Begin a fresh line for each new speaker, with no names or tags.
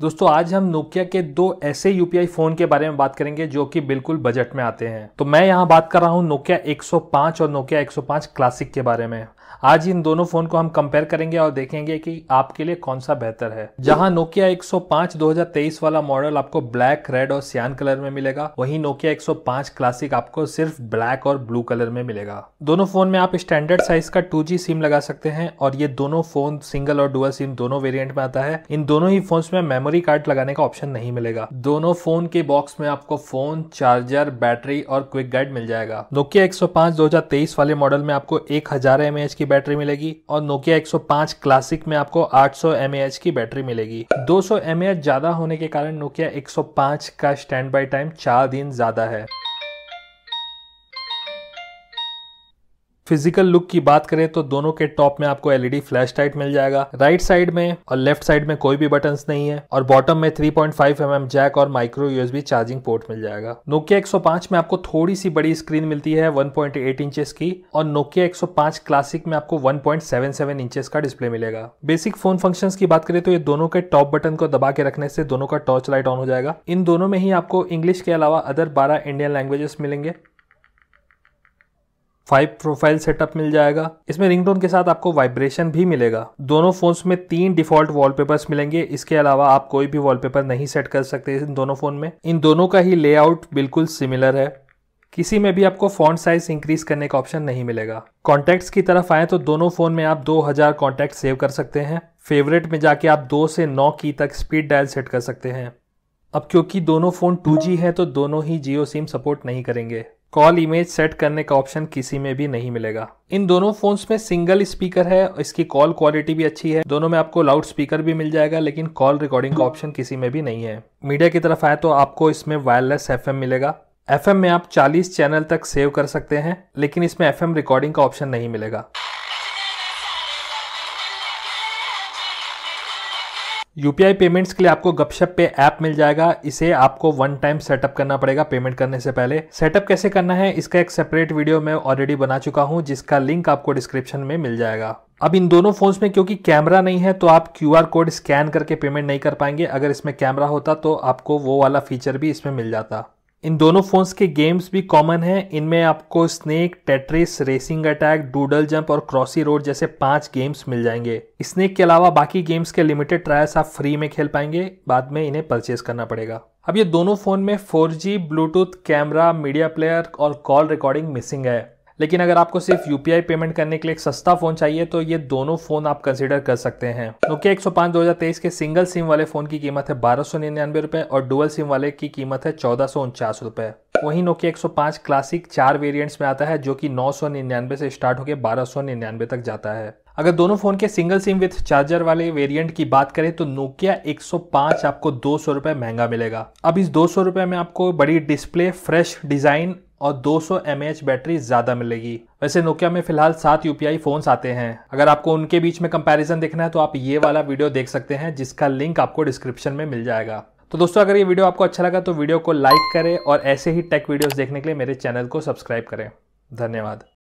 दोस्तों आज हम नोकिया के दो ऐसे यूपीआई फोन के बारे में बात करेंगे जो कि बिल्कुल बजट में आते हैं तो मैं यहाँ बात कर रहा हूं नोकिया 105 और नोकिया 105 क्लासिक के बारे में आज इन दोनों फोन को हम कंपेयर करेंगे और देखेंगे कि आपके लिए कौन सा बेहतर है जहां नोकिया 105 2023 वाला मॉडल आपको ब्लैक रेड और सियान कलर में मिलेगा वहीं नोकिया 105 क्लासिक आपको सिर्फ ब्लैक और ब्लू कलर में मिलेगा दोनों फोन में आप स्टैंडर्ड साइज का टू सिम लगा सकते हैं और ये दोनों फोन सिंगल और डुअल सिम दोनों वेरियंट में आता है इन दोनों ही फोन में मेमोरी कार्ड लगाने का ऑप्शन नहीं मिलेगा दोनों फोन के बॉक्स में आपको फोन चार्जर बैटरी और क्विक गाइड मिल जाएगा नोकिया एक सौ वाले मॉडल में आपको एक हजार एमएच की बैटरी मिलेगी और नोकिया 105 क्लासिक में आपको 800 सौ की बैटरी मिलेगी 200 सौ ज्यादा होने के कारण नोकिया 105 का स्टैंड बाई टाइम चार दिन ज्यादा है फिजिकल लुक की बात करें तो दोनों के टॉप में आपको एलईडी फ्लैश लाइट मिल जाएगा राइट साइड में और लेफ्ट साइड में कोई भी बटन नहीं है और बॉटम में 3.5 पॉइंट mm जैक और माइक्रो यूएसबी चार्जिंग पोर्ट मिल जाएगा नोकिया 105 में आपको थोड़ी सी बड़ी स्क्रीन मिलती है 1.8 पॉइंट इंचेस की और नोकिया 105 क्लासिक में आपको 1.77 पॉइंट इंचेस का डिस्प्ले मिलेगा बेसिक फोन फंक्शन की बात करें तो ये दोनों के टॉप बटन को दबा के रखने से दोनों का टॉर्च लाइट ऑन हो जाएगा इन दोनों में ही आपको इंग्लिश के अलावा अदर बारह इंडियन लैंग्वेजेस मिलेंगे फाइव प्रोफाइल सेटअप मिल जाएगा इसमें रिंगटोन के साथ आपको वाइब्रेशन भी मिलेगा दोनों फोन्स में तीन डिफॉल्ट वॉलपेपर्स मिलेंगे इसके अलावा आप कोई भी वॉलपेपर नहीं सेट कर सकते इन दोनों फोन में इन दोनों का ही लेआउट बिल्कुल सिमिलर है किसी में भी आपको फॉन्ट साइज इंक्रीज करने का ऑप्शन नहीं मिलेगा कॉन्टैक्ट्स की तरफ आए तो दोनों फोन में आप 2000 कॉन्टैक्ट सेव कर सकते हैं फेवरेट में जाके आप 2 से 9 की तक स्पीड डायल सेट कर सकते हैं अब क्योंकि दोनों फ़ोन 2G है तो दोनों ही जियो सिम सपोर्ट नहीं करेंगे कॉल इमेज सेट करने का ऑप्शन किसी में भी नहीं मिलेगा इन दोनों फोन्स में सिंगल स्पीकर है इसकी कॉल क्वालिटी भी अच्छी है दोनों में आपको लाउड स्पीकर भी मिल जाएगा लेकिन कॉल रिकॉर्डिंग का ऑप्शन किसी में भी नहीं है मीडिया की तरफ आए तो आपको इसमें वायरलेस एफ मिलेगा एफ में आप 40 चैनल तक सेव कर सकते हैं लेकिन इसमें एफ रिकॉर्डिंग का ऑप्शन नहीं मिलेगा यू पेमेंट्स के लिए आपको गपशप पे ऐप मिल जाएगा इसे आपको वन टाइम सेटअप करना पड़ेगा पेमेंट करने से पहले सेटअप कैसे करना है इसका एक सेपरेट वीडियो मैं ऑलरेडी बना चुका हूँ जिसका लिंक आपको डिस्क्रिप्शन में मिल जाएगा अब इन दोनों फोन्स में क्योंकि कैमरा नहीं है तो आप आर कोड स्कैन करके पेमेंट नहीं कर पाएंगे अगर इसमें कैमरा होता तो आपको वो वाला फीचर भी इसमें मिल जाता इन दोनों फ़ोन्स के गेम्स भी कॉमन हैं इनमें आपको snake Tetris racing attack doodle jump और क्रॉसी रोड जैसे पांच गेम्स मिल जाएंगे स्नेक के अलावा बाकी गेम्स के लिमिटेड ट्रायल्स आप फ्री में खेल पाएंगे बाद में इन्हें परचेज करना पड़ेगा अब ये दोनों फ़ोन में 4G, Bluetooth camera media player और कॉल रिकॉर्डिंग मिसिंग है लेकिन अगर आपको सिर्फ यू पेमेंट करने के लिए एक सस्ता फोन चाहिए तो ये दोनों फोन आप कंसिडर कर सकते हैं नोकिया एक सौ के सिंगल सिम वाले फोन की कीमत है बारह सौ और डुअल सिम वाले की कीमत है चौदह सौ वहीं नोकिया 105 क्लासिक चार वेरिएंट्स में आता है जो कि 999 से स्टार्ट होकर 1299 तक जाता है अगर दोनों फोन के सिंगल सिम विथ चार्जर वाले वेरिएंट की बात करें तो नोकिया 105 आपको दो सौ महंगा मिलेगा अब इस दो सौ में आपको बड़ी डिस्प्ले फ्रेश डिजाइन और 200 सौ बैटरी ज़्यादा मिलेगी वैसे नोकिया में फिलहाल सात यूपीआई फोन्स आते हैं अगर आपको उनके बीच में कंपैरिजन देखना है तो आप ये वाला वीडियो देख सकते हैं जिसका लिंक आपको डिस्क्रिप्शन में मिल जाएगा तो दोस्तों अगर ये वीडियो आपको अच्छा लगा तो वीडियो को लाइक करें और ऐसे ही टेक वीडियोस देखने के लिए मेरे चैनल को सब्सक्राइब करें धन्यवाद